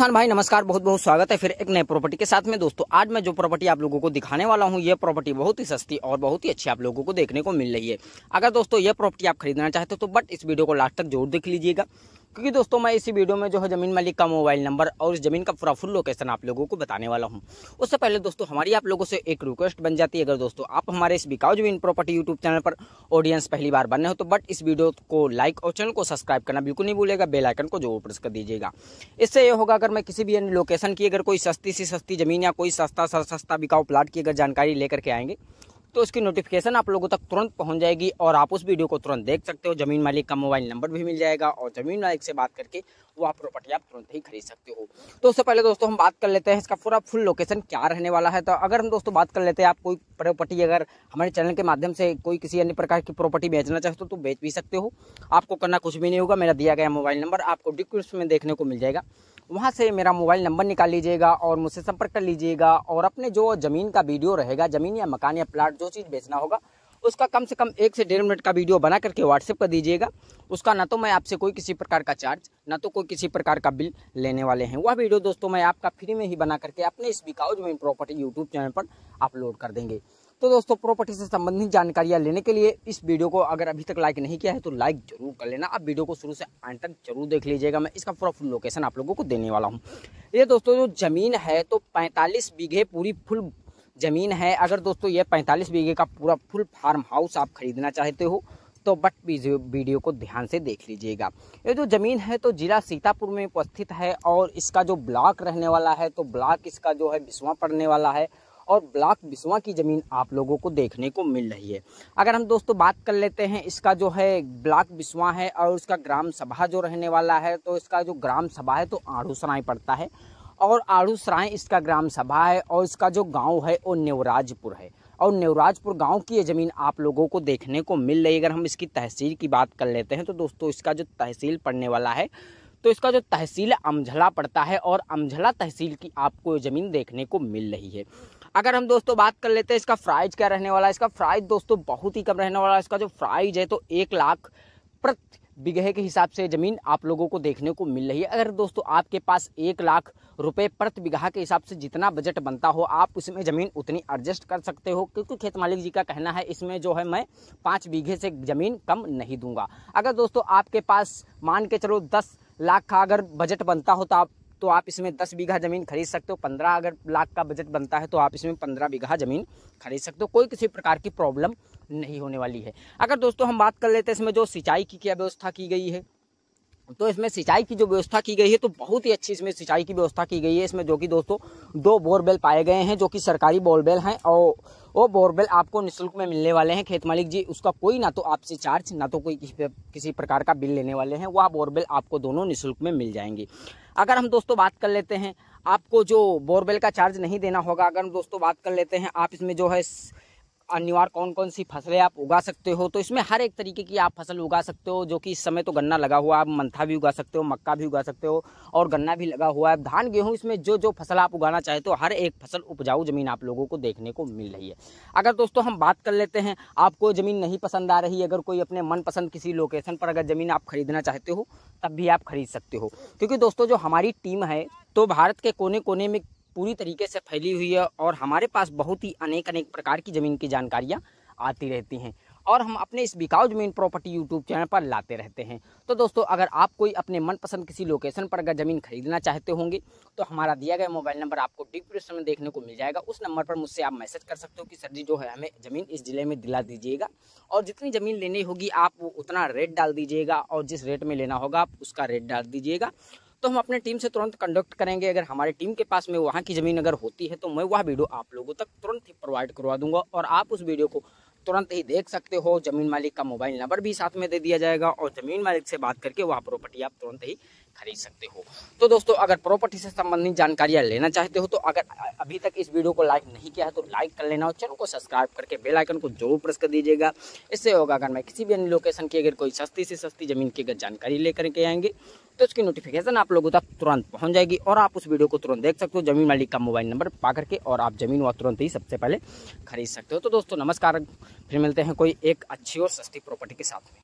किसान भाई नमस्कार बहुत बहुत स्वागत है फिर एक नए प्रॉपर्टी के साथ में दोस्तों आज मैं जो प्रॉपर्टी आप लोगों को दिखाने वाला हूँ ये प्रॉपर्टी बहुत ही सस्ती और बहुत ही अच्छी आप लोगों को देखने को मिल रही है अगर दोस्तों ये प्रॉपर्टी आप खरीदना चाहते हो तो बट इस वीडियो को लास्ट तक जरूर देख लीजिएगा क्योंकि दोस्तों मैं इसी वीडियो में जो है ज़मीन मालिक का मोबाइल नंबर और इस ज़मीन का पूरा फुल लोकेशन आप लोगों को बताने वाला हूँ उससे पहले दोस्तों हमारी आप लोगों से एक रिक्वेस्ट बन जाती है अगर दोस्तों आप हमारे इस बिकाऊ जमीन प्रॉपर्टी यूट्यूब चैनल पर ऑडियंस पहली बार बने हो तो बट इस वीडियो को लाइक और चैनल को सब्सक्राइब करना बिल्कुल नहीं भूलेगा बेलाइकन को जरूर प्रेस कर दीजिएगा इससे यह होगा अगर मैं किसी भी लोकेशन की अगर कोई सस्ती से सस्ती ज़मीन या कोई सस्ता सस्ता बिकाऊ प्लाट की अगर जानकारी लेकर के आएंगे तो उसकी नोटिफिकेशन आप लोगों तक तुरंत पहुंच जाएगी और आप उस वीडियो को तुरंत देख सकते हो जमीन मालिक का मोबाइल नंबर भी मिल जाएगा और जमीन मालिक से बात करके वह प्रॉपर्टी आप तुरंत ही खरीद सकते हो तो उससे पहले दोस्तों हम बात कर लेते हैं इसका पूरा फुल लोकेशन क्या रहने वाला है तो अगर हम दोस्तों बात कर लेते हैं आप कोई प्रॉपर्टी अगर हमारे चैनल के माध्यम से कोई किसी अन्य प्रकार की प्रॉपर्टी बेचना चाहते हो तो बेच भी सकते हो आपको करना कुछ भी नहीं होगा मेरा दिया गया मोबाइल नंबर आपको डिस्क्रिप्शन में देखने को मिल जाएगा वहाँ से मेरा मोबाइल नंबर निकाल लीजिएगा और मुझसे संपर्क कर लीजिएगा और अपने जो ज़मीन का वीडियो रहेगा ज़मीन या मकान या प्लाट जो चीज़ बेचना होगा उसका कम से कम एक से डेढ़ मिनट का वीडियो बना करके व्हाट्सएप कर दीजिएगा उसका ना तो मैं आपसे कोई किसी प्रकार का चार्ज ना तो कोई किसी प्रकार का बिल लेने वाले हैं वह वीडियो दोस्तों मैं आपका फ्री में ही बना करके अपने इस बिकाऊ जमीन प्रॉपर्टी यूट्यूब चैनल पर अपलोड कर देंगे तो दोस्तों प्रॉपर्टी से संबंधित जानकारियाँ लेने के लिए इस वीडियो को अगर अभी तक लाइक नहीं किया है तो लाइक जरूर कर लेना आप वीडियो को शुरू से अंत तक जरूर देख लीजिएगा मैं इसका पूरा फुल लोकेशन आप लोगों को देने वाला हूँ ये दोस्तों जो ज़मीन है तो पैंतालीस बीघे पूरी फुल ज़मीन है अगर दोस्तों ये पैंतालीस बीघे का पूरा फुल फार्म हाउस आप खरीदना चाहते हो तो बट वीडियो को ध्यान से देख लीजिएगा ये जो ज़मीन है तो जिला सीतापुर में उपस्थित है और इसका जो ब्लॉक रहने वाला है तो ब्लॉक इसका जो है बिस्वा पड़ने वाला है और ब्लॉक बिसवा की ज़मीन आप लोगों को देखने को मिल रही है अगर हम दोस्तों बात कर लेते हैं इसका जो है ब्लॉक बिसवा है और उसका ग्राम सभा जो रहने वाला है तो इसका जो ग्राम सभा है तो आड़ू सराय पड़ता है और आड़ू सराय इसका ग्राम सभा है और इसका जो गांव है वो नेवराजपुर है और नेवराजपुर गांव की ये ज़मीन आप लोगों को देखने को मिल रही है अगर हम इसकी तहसील की बात कर लेते हैं तो दोस्तों इसका जो तहसील पड़ने वाला है तो इसका जो तहसील अमझला पड़ता है और अमझला तहसील की आपको ये ज़मीन देखने को मिल रही है अगर हम दोस्तों बात कर लेते हैं इसका प्राइज क्या रहने वाला है इसका प्राइज दोस्तों बहुत ही कम रहने वाला है इसका जो प्राइज है तो एक लाख प्रति बिगहे के हिसाब से ज़मीन आप लोगों को देखने को मिल रही है अगर दोस्तों आपके पास एक लाख रुपए प्रति बिगहा के हिसाब से जितना बजट बनता हो आप उसमें ज़मीन उतनी एडजस्ट कर सकते हो क्योंकि खेत मालिक जी का कहना है इसमें जो है मैं पाँच बीघे से ज़मीन कम नहीं दूंगा अगर दोस्तों आपके पास मान के चलो दस लाख का अगर बजट बनता हो तो आप तो आप इसमें दस बीघा ज़मीन खरीद सकते हो पंद्रह अगर लाख का बजट बनता है तो आप इसमें पंद्रह बीघा ज़मीन खरीद सकते हो कोई किसी प्रकार की प्रॉब्लम नहीं होने वाली है अगर दोस्तों हम बात कर लेते हैं इसमें जो सिंचाई की क्या व्यवस्था की गई है तो इसमें सिंचाई की जो व्यवस्था की गई है तो बहुत ही अच्छी इसमें सिंचाई की व्यवस्था की गई है इसमें जो कि दोस्तों दो बोरवेल पाए गए हैं जो कि सरकारी बोरवेल हैं और वो बोरवेल आपको निःशुल्क में मिलने वाले हैं खेत मालिक जी उसका कोई ना तो आपसे चार्ज ना तो कोई किसी प्रकार का बिल लेने वाले हैं वह बोरवेल आपको दोनों निःशुल्क में मिल जाएंगे अगर हम दोस्तों बात कर लेते हैं आपको जो बोरवेल का चार्ज नहीं देना होगा अगर हम दोस्तों बात कर लेते हैं आप इसमें जो है अनिवार्य कौन कौन सी फसलें आप उगा सकते हो तो इसमें हर एक तरीके की आप फसल उगा सकते हो जो कि इस समय तो गन्ना लगा हुआ है आप मंथा भी उगा सकते हो मक्का भी उगा सकते हो और गन्ना भी लगा हुआ है धान गेहूँ इसमें जो जो फसल आप उगाना चाहते हो हर एक फसल उपजाऊ ज़मीन आप लोगों को देखने को मिल रही है अगर दोस्तों हम बात कर लेते हैं आपको ज़मीन नहीं पसंद आ रही अगर कोई अपने मनपसंद किसी लोकेशन पर अगर ज़मीन आप खरीदना चाहते हो तब भी आप खरीद सकते हो क्योंकि दोस्तों जो हमारी टीम है तो भारत के कोने कोने में पूरी तरीके से फैली हुई है और हमारे पास बहुत ही अनेक अनेक प्रकार की ज़मीन की जानकारियाँ आती रहती हैं और हम अपने इस बिकाऊ जमीन प्रॉपर्टी यूट्यूब चैनल पर लाते रहते हैं तो दोस्तों अगर आप कोई अपने मनपसंद किसी लोकेशन पर अगर ज़मीन खरीदना चाहते होंगे तो हमारा दिया गया मोबाइल नंबर आपको डिस्क्रिप्शन में देखने को मिल जाएगा उस नंबर पर मुझसे आप मैसेज कर सकते हो कि सर जी जो है हमें ज़मीन इस ज़िले में दिला दीजिएगा और जितनी ज़मीन लेनी होगी आप वो उतना रेट डाल दीजिएगा और जिस रेट में लेना होगा आप उसका रेट डाल दीजिएगा तो हम अपने टीम से तुरंत कंडक्ट करेंगे अगर हमारी टीम के पास में वहाँ की ज़मीन अगर होती है तो मैं वह वीडियो आप लोगों तक तुरंत ही प्रोवाइड करवा दूंगा और आप उस वीडियो को तुरंत ही देख सकते हो ज़मीन मालिक का मोबाइल नंबर भी साथ में दे दिया जाएगा और ज़मीन मालिक से बात करके वह प्रॉपर्टी आप तुरंत ही खरीद सकते हो तो दोस्तों अगर प्रॉपर्टी से संबंधित जानकारियाँ लेना चाहते हो तो अगर अभी तक इस वीडियो को लाइक नहीं किया है तो लाइक कर लेना और चैनल को सब्सक्राइब करके बेल आइकन को जरूर प्रेस कर दीजिएगा इससे होगा अगर मैं किसी भी अन्य लोकेशन की अगर कोई सस्ती से सस्ती ज़मीन की अगर जानकारी लेकर के आएंगे तो उसकी नोटिफिकेशन आप लोगों तक तुरंत पहुंच जाएगी और आप उस वीडियो को तुरंत देख सकते हो जमीन मालिक का मोबाइल नंबर पा करके और आप जमीन वह तुरंत ही सबसे पहले खरीद सकते हो तो दोस्तों नमस्कार फिर मिलते हैं कोई एक अच्छी और सस्ती प्रॉपर्टी के साथ में